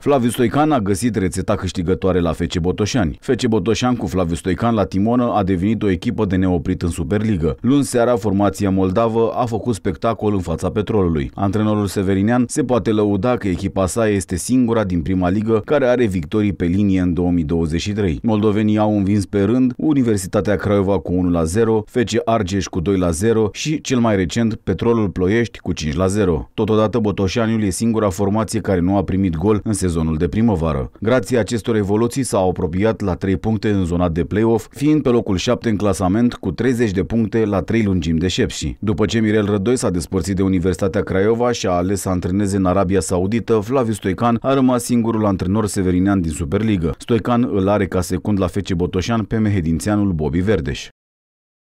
Flaviu Stoican a găsit rețeta câștigătoare la FC Botoșani. FC Botoșan cu Flaviu Stoican la timonă a devenit o echipă de neoprit în Superligă. Luni seara, formația moldavă a făcut spectacol în fața petrolului. Antrenorul Severinian se poate lăuda că echipa sa este singura din prima ligă care are victorii pe linie în 2023. Moldovenii au învins pe rând Universitatea Craiova cu 1 la 0, FC Argeș cu 2 la 0 și, cel mai recent, Petrolul Ploiești cu 5 la 0. Totodată, Botoșaniul e singura formație care nu a primit gol în sezonul sezonul de primăvară. Grație acestor evoluții s-a apropiat la 3 puncte în zona de play-off, fiind pe locul 7 în clasament cu 30 de puncte la 3 lungimi de șepși. După ce Mirel Rădoi s-a despărțit de Universitatea Craiova și a ales să antreneze în Arabia Saudită, Flaviu Stoican a rămas singurul antrenor severinean din Superliga. Stoican îl are ca secund la FC Botoșan pe mehedințeanul Bobi Verdeș.